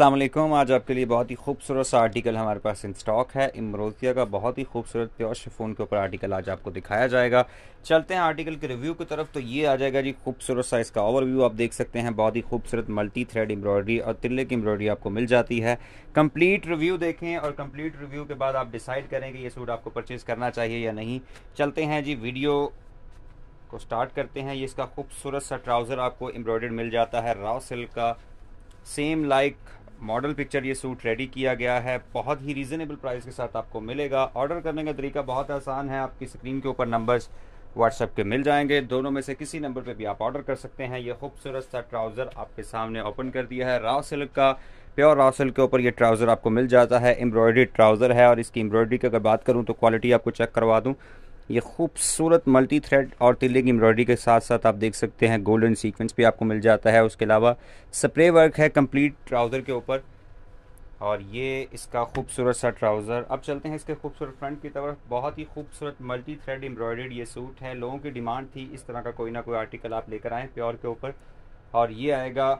अल्लाम आज आपके लिए बहुत ही खूबसूरत सा आर्टिकल हमारे पास इन स्टॉक है इमरोसिया का बहुत ही खूबसूरत प्योर शिफोन के ऊपर आर्टिकल आज आपको दिखाया जाएगा चलते हैं आर्टिकल के रिव्यू की तरफ तो ये आ जाएगा जी खूबसूरत सा इसका ओवरव्यू आप देख सकते हैं बहुत ही खूबसूरत मल्टी थ्रेड एम्ब्रॉयडरी और तिल्ले की एम्ब्रॉयडरी आपको मिल जाती है कम्प्लीट रिव्यू देखें और कम्प्लीट रिव्यू के बाद आप डिसाइड करें कि ये सूट आपको परचेज़ करना चाहिए या नहीं चलते हैं जी वीडियो को स्टार्ट करते हैं ये इसका खूबसूरत सा ट्राउज़र आपको एम्ब्रॉयड मिल जाता है राव सिल्क का same like like model picture ये सूट रेडी किया गया है बहुत ही रीज़नेबल प्राइस के साथ आपको मिलेगा ऑर्डर करने का तरीका बहुत आसान है आपकी स्क्रीन के ऊपर नंबर्स व्हाट्सएप के मिल जाएंगे दोनों में से किसी नंबर पे भी आप ऑर्डर कर सकते हैं ये खूबसूरत सा ट्राउज़र आपके सामने ओपन कर दिया है राव सिल्क का प्योर राव सिल्क के ऊपर ये ट्राउज़र आपको मिल जाता है एम्ब्रॉयडरी ट्राउज़र है और इसकी एम्ब्रॉयडरी की अगर बात करूँ तो क्वालिटी आपको चेक करवा दूँ ये खूबसूरत मल्टी थ्रेड और तिले की एम्ब्रॉयडरी के साथ साथ आप देख सकते हैं गोल्डन सीक्वेंस भी आपको मिल जाता है उसके अलावा स्प्रे वर्क है कंप्लीट ट्राउज़र के ऊपर और ये इसका खूबसूरत सा ट्राउज़र अब चलते हैं इसके खूबसूरत फ्रंट की तरफ बहुत ही खूबसूरत मल्टी थ्रेड एम्ब्रॉयडर्ड ये सूट है लोगों की डिमांड थी इस तरह का कोई ना कोई आर्टिकल आप लेकर आएँ प्योर के ऊपर और ये आएगा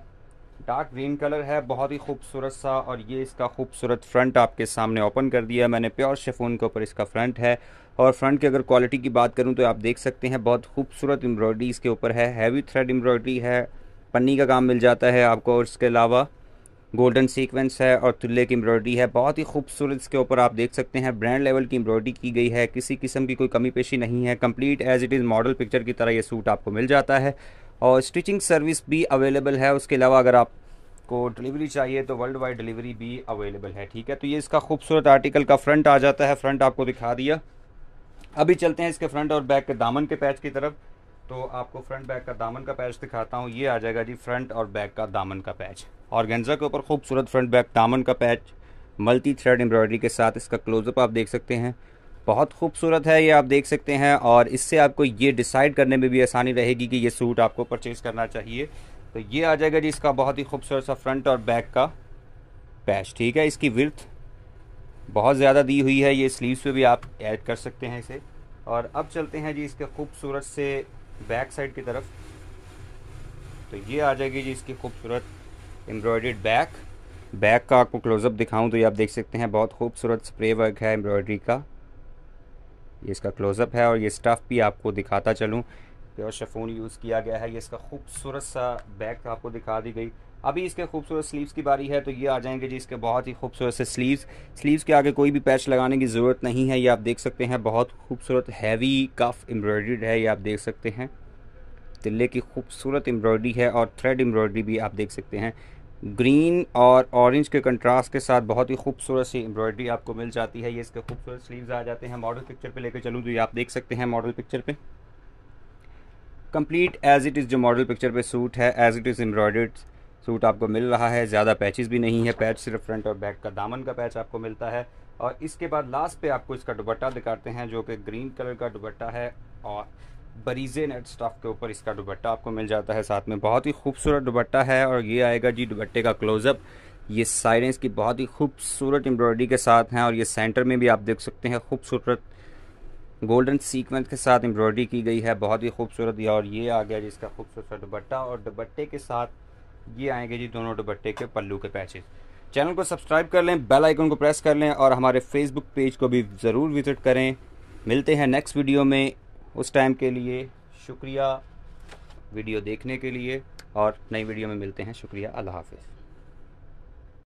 डार्क ग्रीन कलर है बहुत ही खूबसूरत सा और ये इसका खूबसूरत फ्रंट आपके सामने ओपन कर दिया मैंने प्योर शेफोन के ऊपर इसका फ्रंट है और फ्रंट की अगर क्वालिटी की बात करूँ तो आप देख सकते हैं बहुत खूबसूरत एम्ब्रॉयडरी इसके ऊपर है हैवी थ्रेड एम्ब्रॉयडरी है पन्नी का काम मिल जाता है आपको और इसके अलावा गोल्डन सीक्वेंस है और तुल्ले की एम्ब्रॉयडरी है बहुत ही खूबसूरत इसके ऊपर आप देख सकते हैं ब्रांड लेवल की एम्ब्रॉयडरी की गई है किसी किस्म की कोई कमी पेशी नहीं है complete as it is model picture की तरह ये सूट आपको मिल जाता है और स्टिचिंग सर्विस भी अवेलेबल है उसके अलावा अगर आपको डिलीवरी चाहिए तो वर्ल्ड वाइड डिलीवरी भी अवेलेबल है ठीक है तो ये इसका खूबसूरत आर्टिकल का फ्रंट आ जाता है फ्रंट आपको दिखा दिया अभी चलते हैं इसके फ्रंट और बैक के दामन के पैच की तरफ तो आपको फ्रंट बैक का दामन का पैच दिखाता हूँ ये आ जाएगा जी फ्रंट और बैक का दामन का पैच और गेंजा के ऊपर खूबसूरत फ्रंट बैक दामन का पैच मल्टी थ्रेड एम्ब्रॉयडरी के साथ इसका क्लोजअप आप देख सकते हैं बहुत खूबसूरत है ये आप देख सकते हैं और इससे आपको ये डिसाइड करने में भी आसानी रहेगी कि ये सूट आपको परचेज़ करना चाहिए तो ये आ जाएगा जी इसका बहुत ही खूबसूरत सा फ्रंट और बैक का पैच ठीक है इसकी विर्थ बहुत ज़्यादा दी हुई है ये स्लीव्स पे भी आप ऐड कर सकते हैं इसे और अब चलते हैं जी इसके खूबसूरत से बैक साइड की तरफ तो ये आ जाएगी जी इसकी खूबसूरत एम्ब्रॉयड बैक बैक का आपको क्लोजअप दिखाऊं तो ये आप देख सकते हैं बहुत खूबसूरत स्प्रे वर्क है एम्ब्रॉयडरी का ये इसका क्लोज़अप है और ये स्टफ़ भी आपको दिखाता चलूँ प्योर शेफोन यूज़ किया गया है ये इसका खूबसूरत सा बैक आपको दिखा दी गई अभी इसके खूबसूरत स्लीव्स की बारी है तो ये आ जाएंगे जी इसके बहुत ही खूबसूरत से स्लीव्स स्लीव्स के आगे कोई भी पैच लगाने की ज़रूरत नहीं है ये आप देख सकते हैं बहुत खूबसूरत हैवी कफ एम्ब्रॉयड्रीड है ये आप देख सकते हैं तिल्ले की खूबसूरत एम्ब्रॉयडरी है और थ्रेड एम्ब्रॉयड्री भी आप देख सकते हैं ग्रीन और ऑरेंज के कंट्रास्ट के साथ बहुत ही खूबसूरत सी एम्ब्रॉयडरी आपको मिल जाती है ये इसके खूबसूरत स्लीव्स आ जाते हैं मॉडल पिक्चर पे लेकर चलूँ तो ये आप देख सकते हैं मॉडल पिक्चर पे कंप्लीट एज इट इज़ जो मॉडल पिक्चर पे सूट है as it is embroidered suit आपको मिल रहा है ज़्यादा पैचेज भी नहीं है पैच सिर्फ फ्रंट और बैक का दामन का पैच आपको मिलता है और इसके बाद लास्ट पर आपको इसका दुबट्टा दिखाते हैं जो कि ग्रीन कलर का दुबट्टा है और बरीजे नेट स्टफ के ऊपर इसका दुबट्टा आपको मिल जाता है साथ में बहुत ही खूबसूरत दुबट्टा है और ये आएगा जी दुबट्टे का क्लोजअप ये साइडें की बहुत ही खूबसूरत एम्ब्रॉयडरी के साथ हैं और ये सेंटर में भी आप देख सकते हैं खूबसूरत गोल्डन सीक्वेंस के साथ एम्ब्रॉयडरी की गई है बहुत ही खूबसूरत और ये आ गया जी इसका खूबसूरत दुबट्टा और दुबट्टे के साथ ये आएंगे जी दोनों दुबट्टे के पल्लू के पैचेज चैनल को सब्सक्राइब कर लें बेल आइकन को प्रेस कर लें और हमारे फेसबुक पेज को भी ज़रूर विज़िट करें मिलते हैं नेक्स्ट वीडियो में उस टाइम के लिए शुक्रिया वीडियो देखने के लिए और नई वीडियो में मिलते हैं शुक्रिया अल्लाह हाफिज़